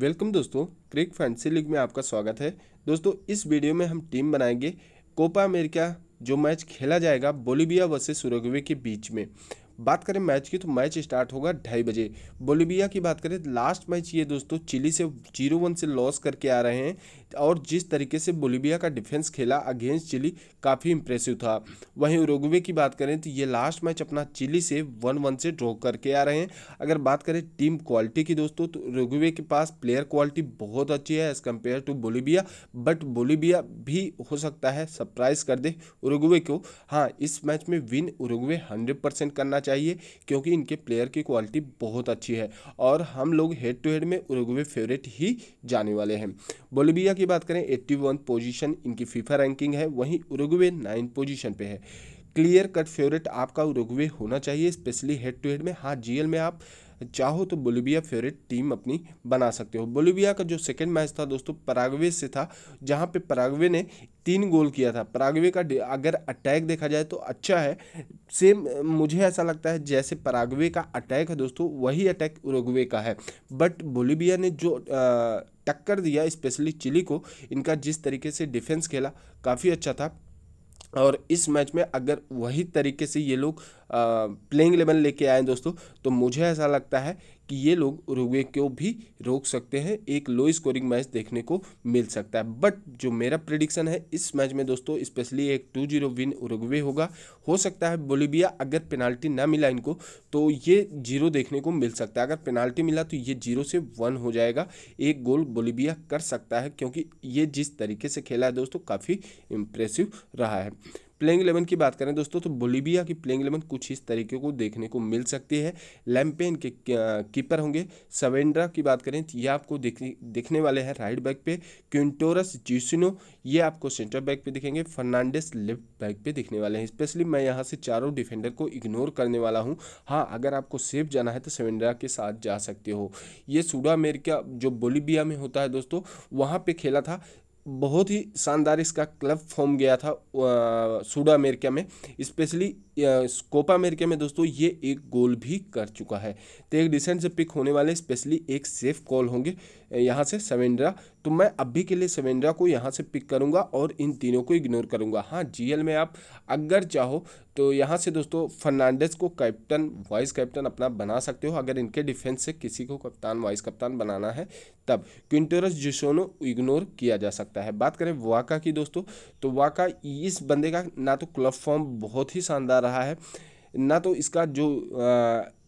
welcome दोस्तों क्रिक fancy league में आपका स्वागत है दोस्तों इस वीडियो में हम टीम बनाएंगे कोपा अमेरिका जो मैच खेला जाएगा बोलीविया वर्सेज सुरगवे के बीच में बात करें मैच की तो मैच स्टार्ट होगा ढाई बजे बोलीविया की बात करें लास्ट मैच ये दोस्तों चिली से जीरो वन से लॉस करके आ रहे हैं और जिस तरीके से बोलीबिया का डिफेंस खेला अगेंस्ट चिली काफ़ी इंप्रेसिव था वहीं रोगवे की बात करें तो ये लास्ट मैच अपना चिली से वन वन से ड्रॉ करके आ रहे हैं अगर बात करें टीम क्वालिटी की दोस्तों तो रोगवे के पास प्लेयर क्वालिटी बहुत अच्छी है as compare to Bolivia but Bolivia भी हो सकता है सरप्राइज कर दे उरुग्वे को हाँ इस मैच में विन उरुग्वे हंड्रेड परसेंट करना चाहिए क्योंकि इनके प्लेयर की क्वालिटी बहुत अच्छी है और हम लोग हेड टू हेड में उरुग्वे फेवरेट ही जाने वाले हैं बोलीबिया की की बात करें वन पोजीशन इनकी फीफा रैंकिंग है वहीं उरुग्वे नाइन पोजीशन पे है क्लियर कट फेवरेट आपका उरुग्वे होना चाहिए स्पेशली हेड टू हेड में हाँ जीएल में आप चाहो तो बोलीविया फेवरेट टीम अपनी बना सकते हो बोलीविया का जो सेकेंड मैच था दोस्तों परागवे से था जहाँ पे परागवे ने तीन गोल किया था परागवे का अगर अटैक देखा जाए तो अच्छा है सेम मुझे ऐसा लगता है जैसे परागवे का अटैक है दोस्तों वही अटैक उरुग्वे का है बट बोलीविया ने जो टक्कर दिया स्पेशली चिली को इनका जिस तरीके से डिफेंस खेला काफ़ी अच्छा था और इस मैच में अगर वही तरीके से ये लोग प्लेइंग लेवल लेके आए दोस्तों तो मुझे ऐसा लगता है कि ये लोग उरुग्वे को भी रोक सकते हैं एक लो स्कोरिंग मैच देखने को मिल सकता है बट जो मेरा प्रिडिक्शन है इस मैच में दोस्तों स्पेशली एक टू जीरो विन उरुग्वे होगा हो सकता है बोलीबिया अगर पेनाल्टी ना मिला इनको तो ये जीरो देखने को मिल सकता है अगर पेनाल्टी मिला तो ये जीरो से वन हो जाएगा एक गोल बोलीबिया कर सकता है क्योंकि ये जिस तरीके से खेला है दोस्तों काफ़ी इम्प्रेसिव रहा है प्लेइंग इलेवन की बात करें दोस्तों तो बोलीबिया की प्लेइंग इलेवन कुछ इस तरीके को देखने को मिल सकती है लैम्पेन के कीपर होंगे सवेंड्रा की बात करें तो ये आपको देखने वाले हैं राइट बैक पे क्विंटोरस जीसिनो ये आपको सेंटर बैक पे दिखेंगे फर्नांडिस लेफ्ट बैक पे दिखने वाले हैं स्पेशली मैं यहाँ से चारों डिफेंडर को इग्नोर करने वाला हूँ हाँ अगर आपको सेफ जाना है तो सवेंड्रा के साथ जा सकते हो ये सूडा अमेरिका जो बोलीबिया में होता है दोस्तों वहाँ पर खेला था बहुत ही शानदार इसका क्लब फॉर्म गया था सूडा अमेरिका में स्पेशली कोपा अमेरिका में दोस्तों ये एक गोल भी कर चुका है तो एक डिसेंट से पिक होने वाले स्पेशली एक सेफ कॉल होंगे यहाँ से सवेंड्रा तो मैं अभी के लिए सेवेंड्रा को यहाँ से पिक करूँगा और इन तीनों को इग्नोर करूँगा हाँ जीएल में आप अगर चाहो तो यहाँ से दोस्तों फर्नांडेस को कैप्टन वाइस कैप्टन अपना बना सकते हो अगर इनके डिफेंस से किसी को कप्तान वाइस कप्तान बनाना है तब क्विंटोरस जिसोनो इग्नोर किया जा सकता है बात करें वाका की दोस्तों तो वाका इस बंदे का ना तो क्लब फॉर्म बहुत ही शानदार रहा है ना तो इसका जो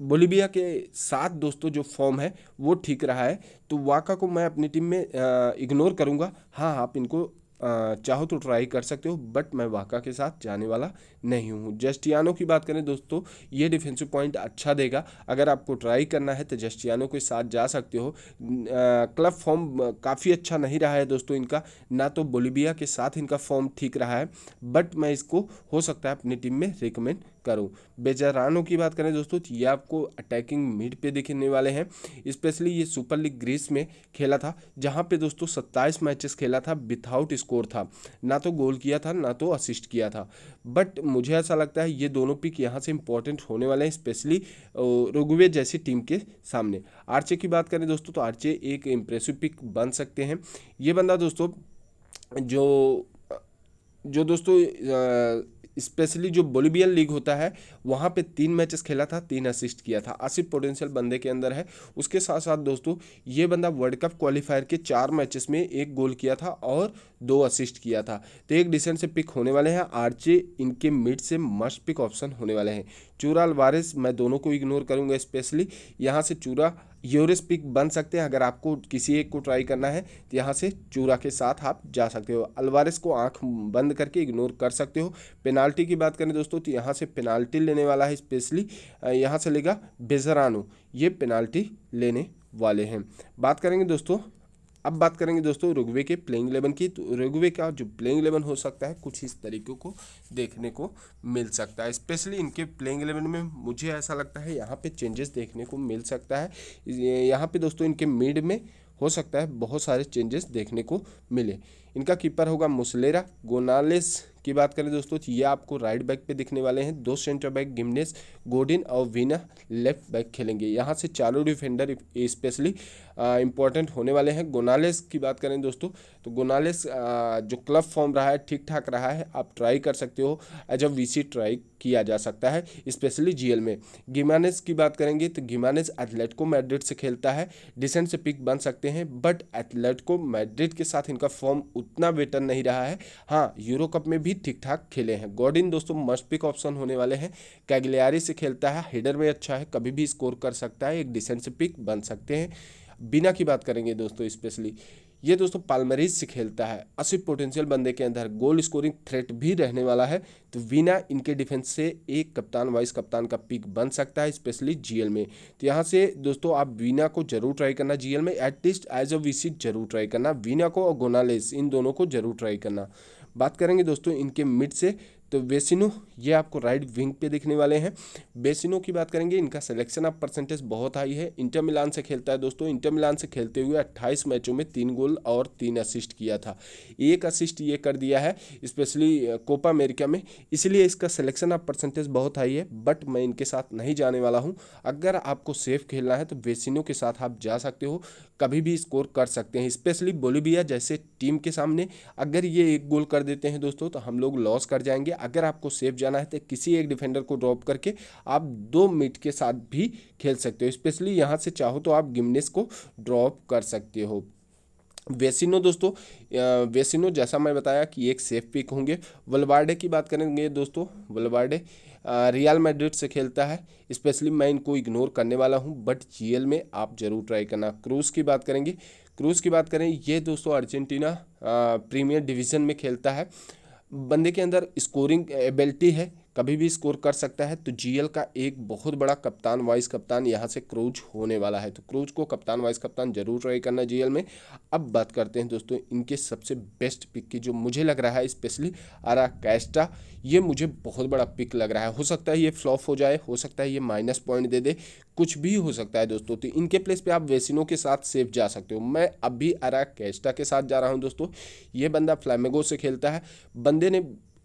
बोलीविया के साथ दोस्तों जो फॉर्म है वो ठीक रहा है तो वाका को मैं अपनी टीम में इग्नोर करूँगा हाँ आप इनको चाहो तो ट्राई कर सकते हो बट मैं वाका के साथ जाने वाला नहीं हूँ जस्टियानो की बात करें दोस्तों ये डिफेंसिव पॉइंट अच्छा देगा अगर आपको ट्राई करना है तो जस्टियानो के साथ जा सकते हो क्लब फॉर्म काफ़ी अच्छा नहीं रहा है दोस्तों इनका ना तो बोलीबिया के साथ इनका फॉर्म ठीक रहा है बट मैं इसको हो सकता है अपनी टीम में रिकमेंड करो बेजरानों की बात करें दोस्तों ये आपको अटैकिंग मिड पे दिखने वाले हैं स्पेशली ये सुपर लीग ग्रीस में खेला था जहाँ पे दोस्तों सत्ताईस मैचेस खेला था विथआउट स्कोर था ना तो गोल किया था ना तो असिस्ट किया था बट मुझे ऐसा लगता है ये दोनों पिक यहाँ से इंपॉर्टेंट होने वाले हैं स्पेशली रोगवे जैसी टीम के सामने आर्चे की बात करें दोस्तों तो आर्चे एक इम्प्रेसिव पिक बन सकते हैं ये बंदा दोस्तों जो जो दोस्तों स्पेशली जो बोलिवियन लीग होता है वहाँ पे तीन मैचेस खेला था तीन असिस्ट किया था आसिफ पोटेंशियल बंदे के अंदर है उसके साथ साथ दोस्तों ये बंदा वर्ल्ड कप क्वालिफायर के चार मैचेस में एक गोल किया था और दो असिस्ट किया था तो एक डिसेंट से पिक होने वाले हैं आरचे इनके मिड से मस्ट पिक ऑप्शन होने वाले हैं चूरा अलवारिस मैं दोनों को इग्नोर करूँगा स्पेशली यहाँ से चूरा पिक बन सकते हैं अगर आपको किसी एक को ट्राई करना है तो यहाँ से चूरा के साथ आप जा सकते हो अलवारस को आंख बंद करके इग्नोर कर सकते हो पेनाल्टी की बात करें दोस्तों तो यहाँ से पेनाल्टी लेने वाला है स्पेशली यहाँ से लेगा बेजरानो ये पेनाल्टी लेने वाले हैं बात करेंगे दोस्तों अब बात करेंगे दोस्तों रुगवे के प्लेइंग इलेवन की तो रुगवे का जो प्लेइंग इलेवन हो सकता है कुछ इस तरीके को देखने को मिल सकता है स्पेशली इनके प्लेइंग इलेवन में मुझे ऐसा लगता है यहाँ पे चेंजेस देखने को मिल सकता है यहाँ पे दोस्तों इनके मिड में हो सकता है बहुत सारे चेंजेस देखने को मिले इनका कीपर होगा मुसलेरा गोनालेस की बात करें दोस्तों ये आपको राइट बैक पे दिखने वाले हैं दो सेंटर बैक गिमनेस गोडिन और वीना लेफ्ट बैक खेलेंगे यहाँ से चारों डिफेंडर स्पेशली इंपॉर्टेंट होने वाले हैं गोनालेस की बात करें दोस्तों तो गोनालेस जो क्लब फॉर्म रहा है ठीक ठाक रहा है आप ट्राई कर सकते हो एज अ वी ट्राई किया जा सकता है स्पेशली जीएल में गिमानेस की बात करेंगे तो गिमानेस एथलेटिको मैड्रिड से खेलता है डिसेंट से पिक बन सकते हैं बट एथलेटिको मैड्रिड के साथ इनका फॉर्म उतना बेटर नहीं रहा है हाँ यूरो कप में भी ठीक ठाक खेले हैं गॉडिन दोस्तों मस्ट पिक ऑप्शन होने वाले हैं कैगलियारी से खेलता है हेडर में अच्छा है कभी भी स्कोर कर सकता है एक डिसेंट से पिक बन सकते हैं बिना की बात करेंगे दोस्तों स्पेशली ये दोस्तों पालमरीज से खेलता है असिफ पोटेंशियल बंदे के अंदर गोल स्कोरिंग थ्रेट भी रहने वाला है तो वीना इनके डिफेंस से एक कप्तान वाइस कप्तान का पिक बन सकता है स्पेशली जीएल में तो यहाँ से दोस्तों आप वीना को जरूर ट्राई करना जीएल में एटलीस्ट एज अ वीसी जरूर ट्राई करना वीना को और गोनालेस इन दोनों को जरूर ट्राई करना बात करेंगे दोस्तों इनके मिड से तो बेसिनो ये आपको राइट विंग पे देखने वाले हैं बेसिनो की बात करेंगे इनका सिलेक्शन ऑफ परसेंटेज बहुत हाई है इंटर मिलान से खेलता है दोस्तों इंटर मिलान से खेलते हुए 28 मैचों में तीन गोल और तीन असिस्ट किया था एक असिस्ट ये कर दिया है स्पेशली कोपा अमेरिका में इसलिए इसका सिलेक्शन ऑफ परसेंटेज बहुत हाई है बट मैं इनके साथ नहीं जाने वाला हूँ अगर आपको सेफ खेलना है तो बेसिनो के साथ आप जा सकते हो कभी भी स्कोर कर सकते हैं स्पेशली बोलिबिया जैसे टीम के सामने अगर ये एक गोल कर देते हैं दोस्तों तो हम लोग लॉस कर जाएंगे अगर आपको सेफ जाना है तो किसी एक डिफेंडर को ड्रॉप करके आप दो मिड के साथ भी खेल सकते हो स्पेशली यहाँ से चाहो तो आप गिमनेस को ड्रॉप कर सकते हो वेसिनो दोस्तों वेसिनो जैसा मैं बताया कि एक सेफ पिक होंगे वलवार्डे की बात करेंगे दोस्तों वलवार्डे रियल मैड्रिड से खेलता है स्पेशली मैं इनको इग्नोर करने वाला हूं बट जीएल में आप जरूर ट्राई करना क्रूज़ की बात करेंगे क्रूज़ की बात करें ये दोस्तों अर्जेंटीना प्रीमियर डिवीज़न में खेलता है बंदे के अंदर स्कोरिंग एबिलिटी है कभी भी स्कोर कर सकता है तो जीएल का एक बहुत बड़ा कप्तान वाइस कप्तान यहाँ से क्रूज होने वाला है तो क्रूज को कप्तान वाइस कप्तान जरूर ट्राई करना जीएल में अब बात करते हैं दोस्तों इनके सबसे बेस्ट पिक की जो मुझे लग रहा है स्पेशली आरा कैस्टा ये मुझे बहुत बड़ा पिक लग रहा है हो सकता है ये फ्लॉप हो जाए हो सकता है ये माइनस पॉइंट दे दे कुछ भी हो सकता है दोस्तों तो इनके प्लेस पर आप वेसिनो के साथ सेफ जा सकते हो मैं अब भी अरा कैस्टा के साथ जा रहा हूँ दोस्तों ये बंदा फ्लैमेगो से खेलता है बंदे ने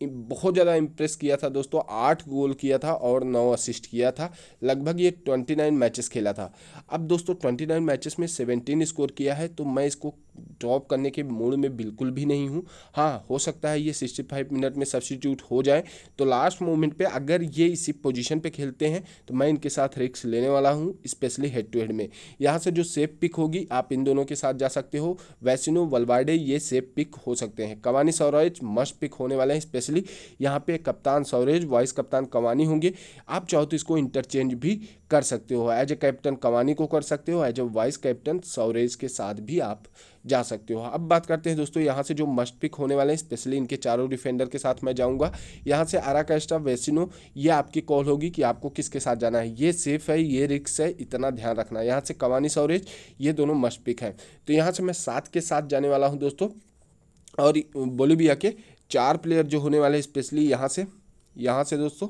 बहुत ज़्यादा इम्प्रेस किया था दोस्तों आठ गोल किया था और नौ असिस्ट किया था लगभग ये ट्वेंटी नाइन मैचेस खेला था अब दोस्तों ट्वेंटी नाइन मैचेस में सेवेंटीन स्कोर किया है तो मैं इसको ड्रॉप करने के मूड में बिल्कुल भी नहीं हूँ हाँ हो सकता है ये सिक्सटी फाइव मिनट में सब्सटीट्यूट हो जाए तो लास्ट मोमेंट पर अगर ये इसी पोजिशन पर खेलते हैं तो मैं इनके साथ रिक्स लेने वाला हूँ स्पेशली हेड टू हेड में यहाँ से जो सेफ पिक होगी आप इन दोनों के साथ जा सकते हो वैसिनो वलवाडे ये सेफ पिक हो सकते हैं कवानी सौरेज मस्ट पिक होने वाले हैं स्पेशली यहाँ पे कप्तान सौरेज वाइस कप्तान कवानी होंगे आप चाहो तो इसको इंटरचेंज भी कर सकते हो एज ए कैप्टन कवानी को कर सकते हो as a vice captain Suarez के साथ भी आप जा सकते हो अब बात करते हैं दोस्तों यहाँ से जो मस्ट पिक होने वाले हैं स्पेशली इनके चारों डिफेंडर के साथ मैं जाऊँगा यहाँ से आरा कैस्टा वैसिनो वेसिनो ये आपकी कॉल होगी कि आपको किसके साथ जाना है ये सेफ है ये रिक्स है इतना ध्यान रखना है यहाँ से कवानी सौरेज ये दोनों मस्ट पिक हैं तो यहाँ से मैं सात के साथ जाने वाला हूँ दोस्तों और बोलीविया के चार प्लेयर जो होने वाले स्पेशली यहाँ से यहाँ से दोस्तों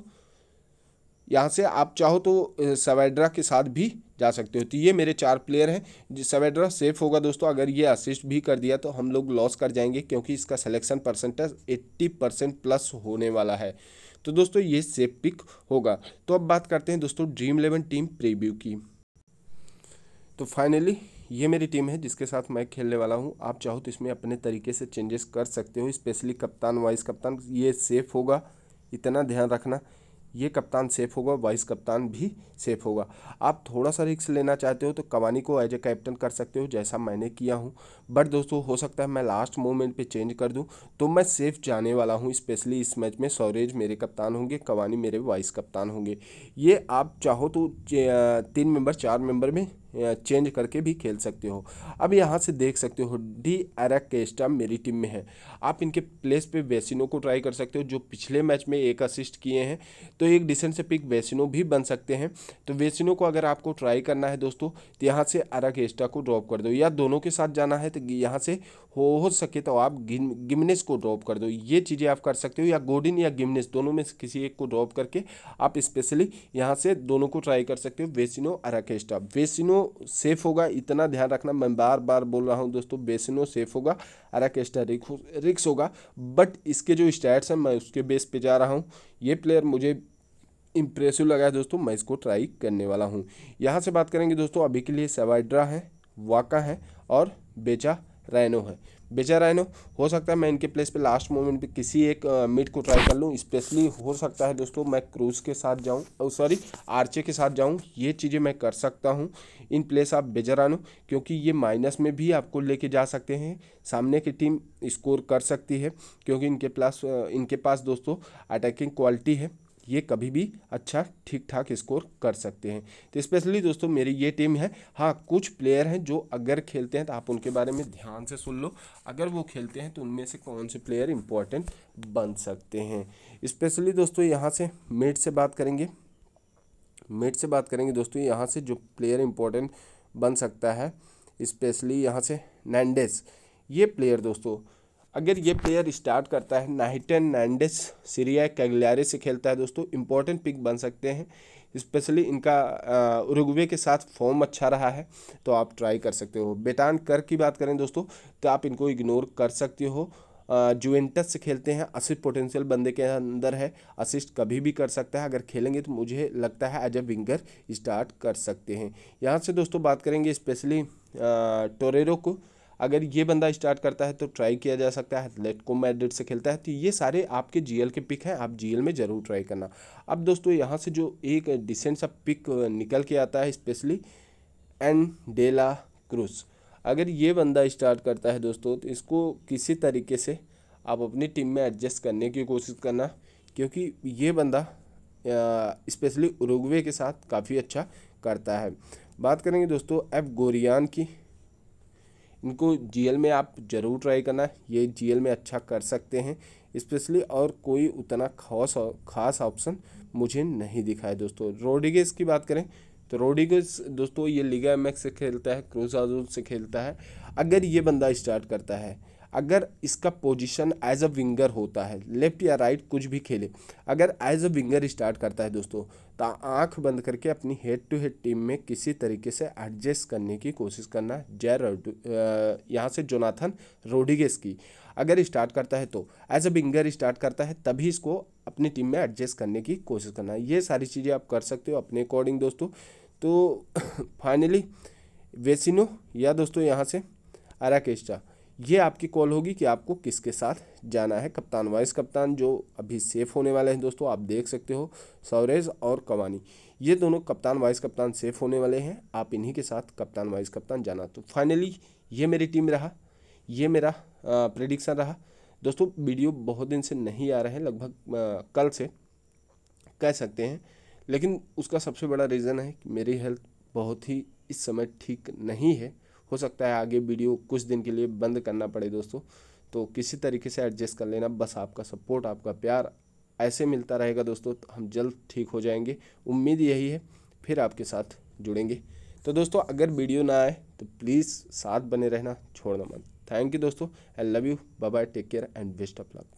यहाँ से आप चाहो तो सवेड्रा के साथ भी जा सकते हो तो ये मेरे चार प्लेयर हैं सवेड्रा सेफ होगा दोस्तों अगर ये असिस्ट भी कर दिया तो हम लोग लॉस कर जाएंगे क्योंकि इसका सिलेक्शन परसेंटेज 80 परसेंट प्लस होने वाला है तो दोस्तों ये सेफ पिक होगा तो अब बात करते हैं दोस्तों ड्रीम इलेवन टीम प्रीव्यू की तो फाइनली ये मेरी टीम है जिसके साथ मैं खेलने वाला हूँ आप चाहो तो इसमें अपने तरीके से चेंजेस कर सकते हो स्पेशली कप्तान वाइस कप्तान ये सेफ होगा इतना ध्यान रखना ये कप्तान सेफ होगा वाइस कप्तान भी सेफ होगा आप थोड़ा सा रिक्स लेना चाहते हो तो कवानी को एज ए कैप्टन कर सकते हो जैसा मैंने किया हूँ बट दोस्तों हो सकता है मैं लास्ट मोमेंट पे चेंज कर दूँ तो मैं सेफ जाने वाला हूँ स्पेशली इस मैच में सौरेज मेरे कप्तान होंगे कवानी मेरे वाइस कप्तान होंगे ये आप चाहो तो तीन मेंबर चार मेंबर में चेंज करके भी खेल सकते हो अब यहाँ से देख सकते हो डी एरक केस्टा मेरी टीम में है आप इनके प्लेस पे वेसिनो को ट्राई कर सकते हो जो पिछले मैच में एक असिस्ट किए हैं तो एक डिसेंट से पिक वेसिनो भी बन सकते हैं तो वेसिनो को अगर आपको ट्राई करना है दोस्तों तो यहाँ से एरक को ड्रॉप कर दो या दोनों के साथ जाना है तो यहाँ से हो हो सके तो आप गिमनेस को ड्रॉप कर दो ये चीज़ें आप कर सकते हो या गोडिन या गिमनेस दोनों में से किसी एक को ड्रॉप करके आप स्पेशली यहाँ से दोनों को ट्राई कर सकते हो वेसिनो अराकेस्टा वेसिनो सेफ होगा इतना ध्यान रखना मैं बार बार बोल रहा हूँ दोस्तों वेसिनो सेफ होगा अराकेस्टा रिक्स होगा बट इसके जो स्टैट्स हैं मैं उसके बेस पे जा रहा हूँ ये प्लेयर मुझे इम्प्रेसिव लगा है दोस्तों मैं इसको ट्राई करने वाला हूँ यहाँ से बात करेंगे दोस्तों अभी के लिए सेवाइड्रा है वाका है और बेचा रैनो है बेचा रैनो हो सकता है मैं इनके प्लेस पे लास्ट मोमेंट पे किसी एक मिड को ट्राई कर लूँ स्पेशली हो सकता है दोस्तों मैं क्रूज के साथ जाऊँ और सॉरी आर्चे के साथ जाऊँ ये चीज़ें मैं कर सकता हूँ इन प्लेस आप बेजा रैनो क्योंकि ये माइनस में भी आपको लेके जा सकते हैं सामने की टीम स्कोर कर सकती है क्योंकि इनके प्लस इनके पास दोस्तों अटैकिंग क्वालिटी है ये कभी भी अच्छा ठीक ठाक स्कोर कर सकते हैं तो स्पेशली दोस्तों मेरी ये टीम है हाँ कुछ प्लेयर हैं जो अगर खेलते हैं तो आप उनके बारे में ध्यान से सुन लो अगर वो खेलते हैं तो उनमें से कौन से प्लेयर इंपॉर्टेंट बन सकते हैं स्पेशली दोस्तों यहाँ से मिड से बात करेंगे मिड से बात करेंगे दोस्तों यहाँ से जो प्लेयर इंपॉर्टेंट बन सकता है स्पेशली यहाँ से नैंडेस ये प्लेयर दोस्तों अगर ये प्लेयर स्टार्ट करता है नाइटन नैंडस सीरिया कैगलियारे से खेलता है दोस्तों इंपॉर्टेंट पिक बन सकते हैं स्पेशली इनका उरुग्वे के साथ फॉर्म अच्छा रहा है तो आप ट्राई कर सकते हो बेटान कर की बात करें दोस्तों तो आप इनको इग्नोर कर सकते हो जुवेंटस से खेलते हैं असिस्ट पोटेंशियल बंदे के अंदर है असिस्ट कभी भी कर सकता है अगर खेलेंगे तो मुझे लगता है एज ए विंगर स्टार्ट कर सकते हैं यहाँ से दोस्तों बात करेंगे स्पेशली टोरेरो को अगर ये बंदा स्टार्ट करता है तो ट्राई किया जा सकता है एथलेटिको मैड्रिड से खेलता है तो ये सारे आपके जीएल के पिक हैं आप जीएल में ज़रूर ट्राई करना अब दोस्तों यहाँ से जो एक डिसेंट सा पिक निकल के आता है स्पेशली एन डेला क्रूज अगर ये बंदा स्टार्ट करता है दोस्तों तो इसको किसी तरीके से आप अपनी टीम में एडजस्ट करने की कोशिश करना क्योंकि ये बंदा स्पेशली उरुग्वे के साथ काफ़ी अच्छा करता है बात करेंगे दोस्तों एफ गोरियान की इनको जीएल में आप ज़रूर ट्राई करना ये जीएल में अच्छा कर सकते हैं स्पेशली और कोई उतना खास खास ऑप्शन मुझे नहीं दिखा है दोस्तों रोड्रिगेज की बात करें तो रोड्रिगेज दोस्तों ये लिगा एम से खेलता है क्रूज से खेलता है अगर ये बंदा स्टार्ट करता है अगर इसका पोजीशन एज अ विंगर होता है लेफ्ट या राइट कुछ भी खेले अगर एज अ विंगर स्टार्ट करता है दोस्तों तो आंख बंद करके अपनी हेड टू हेड टीम में किसी तरीके से एडजस्ट करने की कोशिश करना जैर यहाँ से जोनाथन रोडिगेस की अगर स्टार्ट करता है तो एज अ विंगर स्टार्ट करता है तभी इसको अपनी टीम में एडजस्ट करने की कोशिश करना ये सारी चीज़ें आप कर सकते हो अपने अकॉर्डिंग दोस्तों तो फाइनली वेसिनो या दोस्तों यहाँ से अराकेस्टा ये आपकी कॉल होगी कि आपको किसके साथ जाना है कप्तान वाइस कप्तान जो अभी सेफ़ होने वाले हैं दोस्तों आप देख सकते हो सौरेज और कवानी ये दोनों कप्तान वाइस कप्तान सेफ़ होने वाले हैं आप इन्हीं के साथ कप्तान वाइस कप्तान जाना तो फाइनली ये मेरी टीम रहा ये मेरा प्रिडिक्शन रहा दोस्तों वीडियो बहुत दिन से नहीं आ रहे हैं लगभग कल से कह सकते हैं लेकिन उसका सबसे बड़ा रीज़न है कि मेरी हेल्थ बहुत ही इस समय ठीक नहीं है हो सकता है आगे वीडियो कुछ दिन के लिए बंद करना पड़े दोस्तों तो किसी तरीके से एडजस्ट कर लेना बस आपका सपोर्ट आपका प्यार ऐसे मिलता रहेगा दोस्तों तो हम जल्द ठीक हो जाएंगे उम्मीद यही है फिर आपके साथ जुड़ेंगे तो दोस्तों अगर वीडियो ना आए तो प्लीज़ साथ बने रहना छोड़ना मत थैंक यू दोस्तों I love you bye bye take care and best of luck